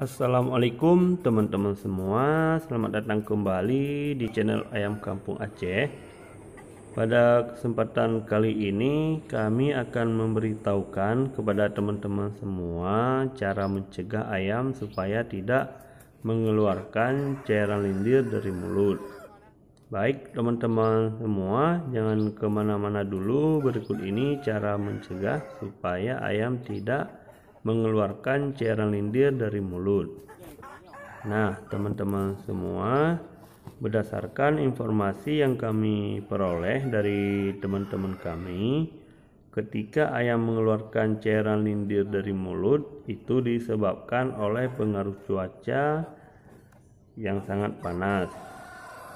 Assalamualaikum teman-teman semua Selamat datang kembali di channel Ayam Kampung Aceh Pada kesempatan kali ini Kami akan memberitahukan kepada teman-teman semua Cara mencegah ayam supaya tidak mengeluarkan cairan lendir dari mulut Baik teman-teman semua Jangan kemana-mana dulu Berikut ini cara mencegah supaya ayam tidak mengeluarkan cairan lendir dari mulut. Nah, teman-teman semua, berdasarkan informasi yang kami peroleh dari teman-teman kami, ketika ayam mengeluarkan cairan lendir dari mulut itu disebabkan oleh pengaruh cuaca yang sangat panas.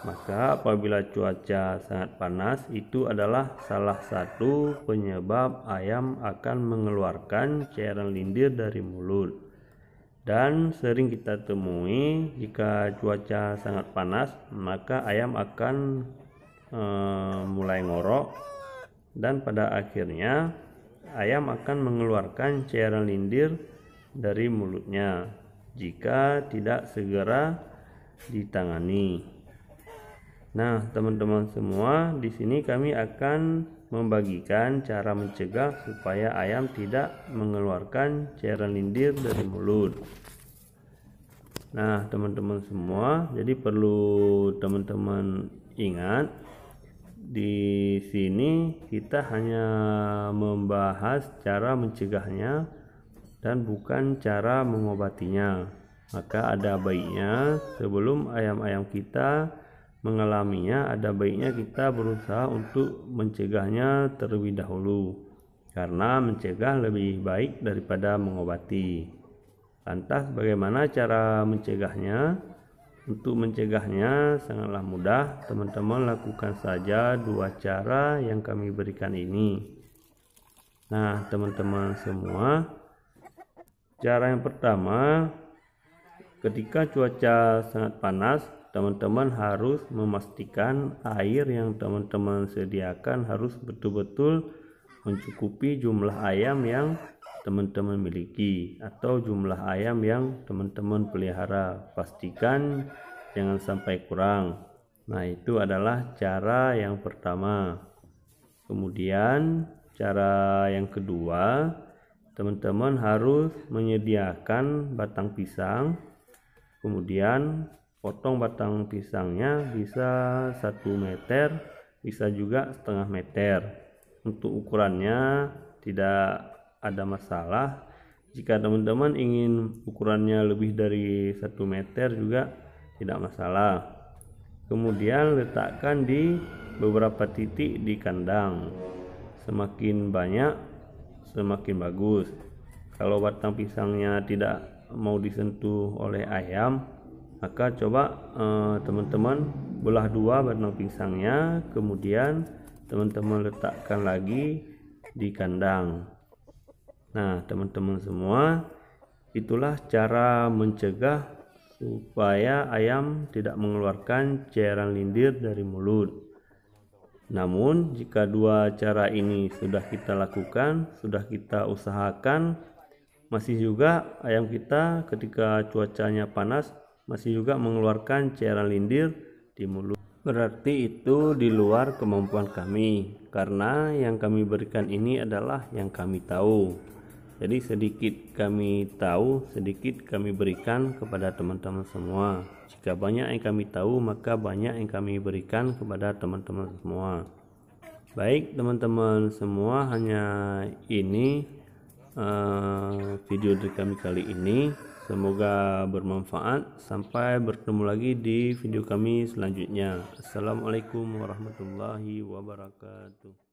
Maka apabila cuaca sangat panas itu adalah salah satu penyebab ayam akan mengeluarkan cairan lindir dari mulut. Dan sering kita temui jika cuaca sangat panas maka ayam akan e, mulai ngorok dan pada akhirnya ayam akan mengeluarkan cairan lindir dari mulutnya jika tidak segera ditangani. Nah, teman-teman semua, di sini kami akan membagikan cara mencegah supaya ayam tidak mengeluarkan cairan lendir dari mulut. Nah, teman-teman semua, jadi perlu teman-teman ingat di sini kita hanya membahas cara mencegahnya dan bukan cara mengobatinya. Maka ada baiknya sebelum ayam-ayam kita mengalaminya ada baiknya kita berusaha untuk mencegahnya terlebih dahulu karena mencegah lebih baik daripada mengobati lantas bagaimana cara mencegahnya untuk mencegahnya sangatlah mudah teman-teman lakukan saja dua cara yang kami berikan ini nah teman-teman semua cara yang pertama ketika cuaca sangat panas teman-teman harus memastikan air yang teman-teman sediakan harus betul-betul mencukupi jumlah ayam yang teman-teman miliki atau jumlah ayam yang teman-teman pelihara pastikan jangan sampai kurang nah itu adalah cara yang pertama kemudian cara yang kedua teman-teman harus menyediakan batang pisang kemudian potong batang pisangnya bisa satu meter bisa juga setengah meter untuk ukurannya tidak ada masalah jika teman-teman ingin ukurannya lebih dari satu meter juga tidak masalah kemudian letakkan di beberapa titik di kandang semakin banyak semakin bagus kalau batang pisangnya tidak mau disentuh oleh ayam maka coba eh, teman-teman eh, belah dua benang pisangnya kemudian teman-teman letakkan lagi di kandang nah teman-teman semua itulah cara mencegah supaya ayam tidak mengeluarkan cairan lindir dari mulut namun jika dua cara ini sudah kita lakukan sudah kita usahakan masih juga ayam kita ketika cuacanya panas masih juga mengeluarkan cairan lindir di mulut. Berarti itu di luar kemampuan kami, karena yang kami berikan ini adalah yang kami tahu. Jadi sedikit kami tahu, sedikit kami berikan kepada teman-teman semua. Jika banyak yang kami tahu, maka banyak yang kami berikan kepada teman-teman semua. Baik, teman-teman semua, hanya ini Eh, video dari kami kali ini. Semoga bermanfaat. Sampai bertemu lagi di video kami selanjutnya. Assalamualaikum warahmatullahi wabarakatuh.